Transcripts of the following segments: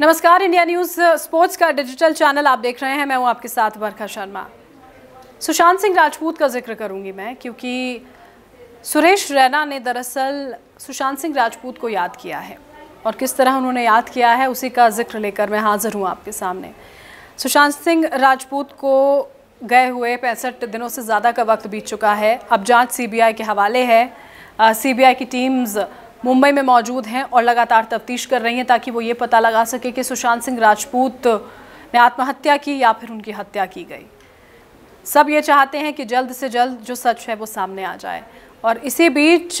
नमस्कार India News sports का digital channel आप देख रहे हैं मैं हूं आपके साथ वर्खा शर्मा सुशांत सिंह राजपूत का जिक्र करूंगी मैं क्योंकि सुरेश रैना ने दरअसल सुशांत सिंह राजपूत को याद किया है और किस तरह उन्होंने याद किया है उसी का जिक्र लेकर मैं हाज़िर हूँ आपके सामने सुशांत सिंह राजपूत को गए हुए पैंसठ दिनों से ज़्यादा का वक्त बीत चुका है अब जांच सीबीआई के हवाले है सीबीआई की टीम्स मुंबई में मौजूद हैं और लगातार तफ्तीश कर रही हैं ताकि वो ये पता लगा सके कि सुशांत सिंह राजपूत ने आत्महत्या की या फिर उनकी हत्या की गई सब ये चाहते हैं कि जल्द से जल्द जो सच है वो सामने आ जाए और इसी बीच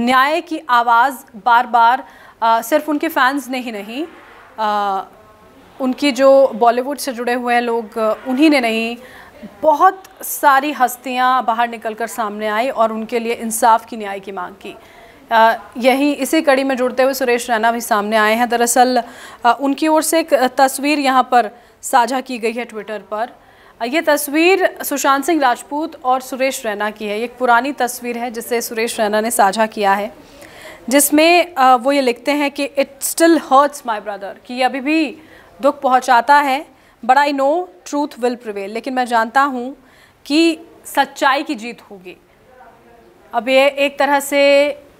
न्याय की आवाज़ बार बार आ, सिर्फ उनके फैंस ने ही नहीं आ, उनकी जो बॉलीवुड से जुड़े हुए हैं लोग उन्हीं ने नहीं बहुत सारी हस्तियां बाहर निकलकर सामने आई और उनके लिए इंसाफ की न्याय की मांग की यही इसी कड़ी में जुड़ते हुए सुरेश रैना भी सामने आए हैं दरअसल उनकी ओर से एक तस्वीर यहाँ पर साझा की गई है ट्विटर पर ये तस्वीर सुशांत सिंह राजपूत और सुरेश रैना की है एक पुरानी तस्वीर है जिसे सुरेश रैना ने साझा किया है जिसमें वो ये लिखते हैं कि it still hurts my brother कि अभी भी दुख पहुँचाता है but I know truth will prevail लेकिन मैं जानता हूँ कि सच्चाई की जीत होगी अब ये एक तरह से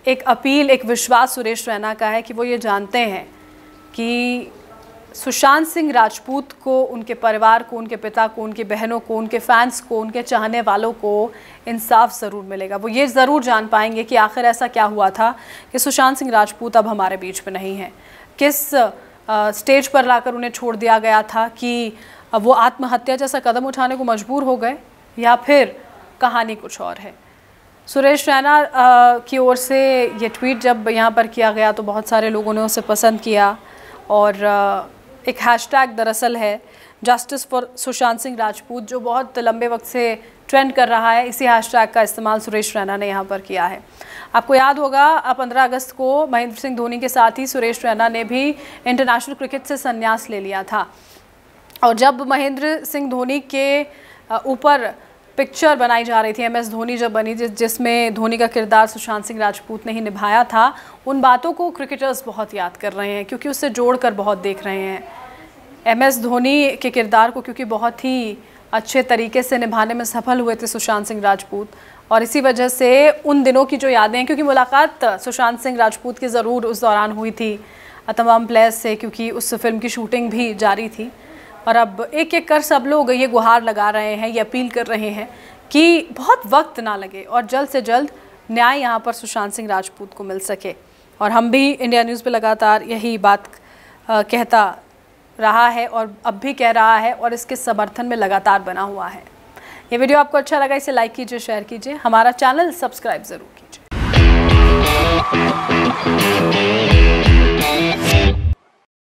एक अपील एक विश्वास सुरेश रैना का है कि वो ये जानते हैं कि सुशांत सिंह राजपूत को उनके परिवार को उनके पिता को उनकी बहनों को उनके फैंस को उनके चाहने वालों को इंसाफ ज़रूर मिलेगा वो ये ज़रूर जान पाएंगे कि आखिर ऐसा क्या हुआ था कि सुशांत सिंह राजपूत अब हमारे बीच में नहीं है किस स्टेज पर लाकर उन्हें छोड़ दिया गया था कि वो आत्महत्या जैसा कदम उठाने को मजबूर हो गए या फिर कहानी कुछ और है सुरेश रैना की ओर से ये ट्वीट जब यहाँ पर किया गया तो बहुत सारे लोगों ने उसे पसंद किया और एक हैशटैग दरअसल है जस्टिस फॉर सुशांत सिंह राजपूत जो बहुत लंबे वक्त से ट्रेंड कर रहा है इसी हैशटैग का इस्तेमाल सुरेश रैना ने यहाँ पर किया है आपको याद होगा पंद्रह अगस्त को महेंद्र सिंह धोनी के साथ ही सुरेश रैना ने भी इंटरनेशनल क्रिकेट से संन्यास ले लिया था और जब महेंद्र सिंह धोनी के ऊपर पिक्चर बनाई जा रही थी एम एस धोनी जब बनी जिस जिसमें धोनी का किरदार सुशांत सिंह राजपूत ने ही निभाया था उन बातों को क्रिकेटर्स बहुत याद कर रहे हैं क्योंकि उससे जोड़ कर बहुत देख रहे हैं एम एस धोनी के किरदार को क्योंकि बहुत ही अच्छे तरीके से निभाने में सफल हुए थे सुशांत सिंह राजपूत और इसी वजह से उन दिनों की जो यादें हैं क्योंकि मुलाकात सुशांत सिंह राजपूत की ज़रूर उस दौरान हुई थी तमाम प्लेयर्स से क्योंकि उस फिल्म की शूटिंग भी जारी थी और अब एक एक कर सब लोग ये गुहार लगा रहे हैं ये अपील कर रहे हैं कि बहुत वक्त ना लगे और जल्द से जल्द न्याय यहाँ पर सुशांत सिंह राजपूत को मिल सके और हम भी इंडिया न्यूज़ पे लगातार यही बात कहता रहा है और अब भी कह रहा है और इसके समर्थन में लगातार बना हुआ है ये वीडियो आपको अच्छा लगा इसे लाइक कीजिए शेयर कीजिए हमारा चैनल सब्सक्राइब ज़रूर कीजिए